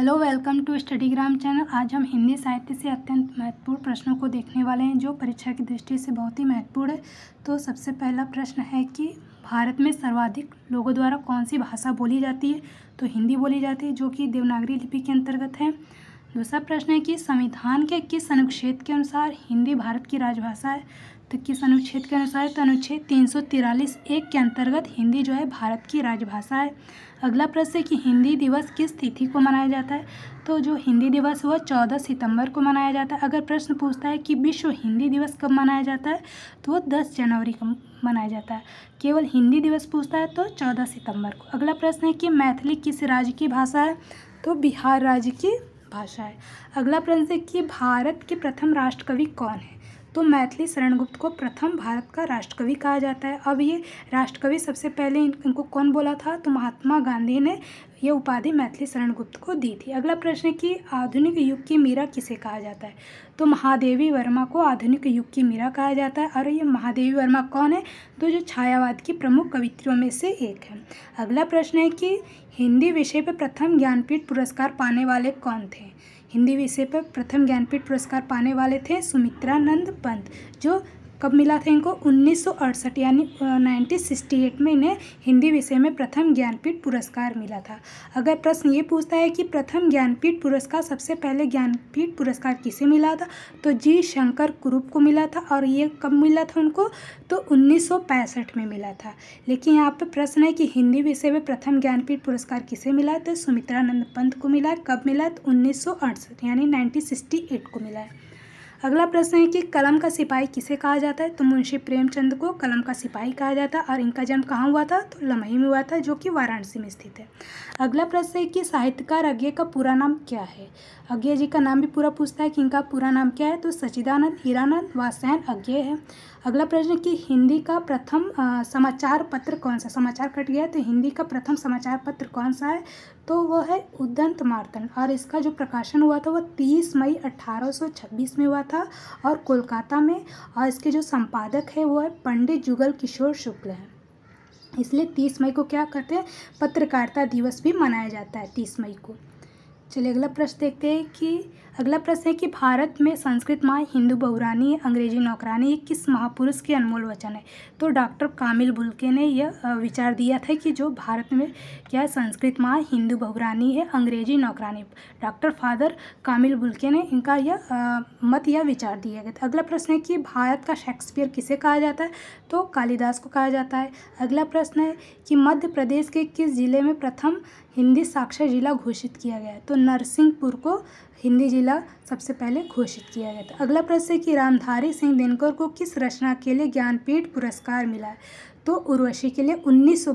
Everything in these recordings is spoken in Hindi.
hello welcome to study gram channel आज हम हिंदी साहित्य से अत्यंत महत्वपूर्ण प्रश्नों को देखने वाले हैं जो परीक्षा की दृष्टि से बहुत ही महत्वपूर्ण है तो सबसे पहला प्रश्न है कि भारत में सर्वाधिक लोगों द्वारा कौन सी भाषा बोली जाती है तो हिंदी बोली जाती है जो कि देवनागरी लिपि के अंतर्गत है दूसरा प्रश्न है कि संविधान के किस अनुच्छेद के अनुसार हिंदी भारत की राजभाषा है तो किस अनुच्छेद के अनुसार तो अनुच्छेद तीन सौ तिरालीस एक के अंतर्गत हिंदी जो है भारत की राजभाषा है अगला प्रश्न है कि हिंदी दिवस किस तिथि को मनाया जाता है तो जो हिंदी दिवस वह चौदह सितंबर को मनाया जाता है अगर प्रश्न पूछता है कि विश्व हिंदी दिवस कब मनाया जाता है तो वो दस जनवरी को मनाया जाता है केवल हिंदी दिवस पूछता है तो चौदह सितंबर को अगला प्रश्न है कि मैथिली किस राज्य की भाषा है तो बिहार राज्य की भाषा है अगला प्रश्न देखिए भारत के प्रथम राष्ट्रकवि कौन है तो मैथिली शरणगुप्त को प्रथम भारत का राष्ट्रकवि कहा जाता है अब ये राष्ट्रकवि सबसे पहले इनको कौन बोला था तो महात्मा गांधी ने यह उपाधि मैथिली शरण गुप्त को दी थी अगला प्रश्न है कि आधुनिक युग की मीरा किसे कहा जाता है तो महादेवी वर्मा को आधुनिक युग की मीरा कहा जाता है और ये महादेवी वर्मा कौन है तो जो छायावाद की प्रमुख कवित्रियों में से एक है अगला प्रश्न है कि हिंदी विषय पर प्रथम ज्ञानपीठ पुरस्कार पाने वाले कौन थे हिंदी विषय पर प्रथम ज्ञानपीठ पुरस्कार पाने वाले थे सुमित्रानंद पंत जो कब मिला था इनको उन्नीस यानी नाइनटीन में इन्हें हिंदी विषय में प्रथम ज्ञानपीठ पुरस्कार मिला था अगर प्रश्न ये पूछता है कि प्रथम ज्ञानपीठ पुरस्कार सबसे पहले ज्ञानपीठ पुरस्कार किसे मिला था तो जी शंकर कुरूप को मिला था और ये कब मिला था उनको तो उन्नीस में मिला था लेकिन यहाँ पर प्रश्न है कि हिंदी विषय में प्रथम ज्ञानपीठ पुरस्कार किसे मिला तो सुमित्रानंद पंत को मिला कब मिला तो उन्नीस यानी नाइनटीन को मिला है अगला प्रश्न है कि कलम का सिपाही किसे कहा जाता है तो मुंशी प्रेमचंद को कलम का सिपाही कहा जाता है और इनका जन्म कहाँ हुआ था तो लमही में हुआ था जो कि वाराणसी में स्थित है अगला प्रश्न है कि साहित्यकार अज्ञा का पूरा नाम क्या है अज्ञा जी का नाम भी पूरा पूछता है कि इनका पूरा नाम क्या है तो सचिदानंद हीरानंद वासैन अज्ञे है अगला प्रश्न कि हिंदी का प्रथम समाचार पत्र कौन सा समाचार कट गया तो हिंदी का प्रथम समाचार पत्र कौन सा है तो वो है उदंत मार्तन और इसका जो प्रकाशन हुआ था वो 30 मई 1826 में हुआ था और कोलकाता में और इसके जो संपादक है वो है पंडित जुगल किशोर शुक्ल है इसलिए 30 मई को क्या कहते हैं पत्रकारिता दिवस भी मनाया जाता है 30 मई को चलिए अगला प्रश्न देखते हैं कि अगला प्रश्न है कि भारत में संस्कृत माँ हिंदू बहुरानी अंग्रेजी नौकरानी ये किस महापुरुष के अनमोल वचन है तो डॉक्टर कामिल बुल्के ने यह विचार दिया था कि जो भारत में क्या संस्कृत माँ हिंदू बहुरानी है अंग्रेजी नौकरानी डॉक्टर फादर कामिल बुलके ने इनका यह मत यह विचार दिया गया था अगला प्रश्न है कि भारत का शेक्सपियर किसे कहा जाता है तो कालिदास को कहा जाता है अगला प्रश्न है कि मध्य प्रदेश के किस जिले में प्रथम हिंदी साक्षर जिला घोषित किया गया तो नरसिंहपुर को हिंदी जिला सबसे पहले घोषित किया गया था अगला प्रश्न है कि रामधारी सिंह दिनकर को किस रचना के लिए ज्ञानपीठ पुरस्कार मिला है तो उर्वशी के लिए उन्नीस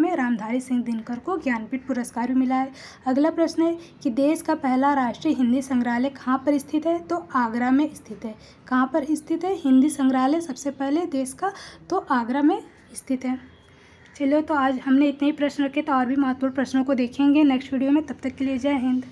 में रामधारी सिंह दिनकर को ज्ञानपीठ पुरस्कार भी मिला है अगला प्रश्न है कि देश का पहला राष्ट्रीय हिंदी संग्रहालय कहाँ पर स्थित है तो आगरा में स्थित है कहाँ पर स्थित है हिंदी संग्रहालय सबसे पहले देश का तो आगरा में स्थित है चलो तो आज हमने इतने ही प्रश्न रखे तो और भी महत्वपूर्ण प्रश्नों को देखेंगे नेक्स्ट वीडियो में तब तक के लिए जय हिंद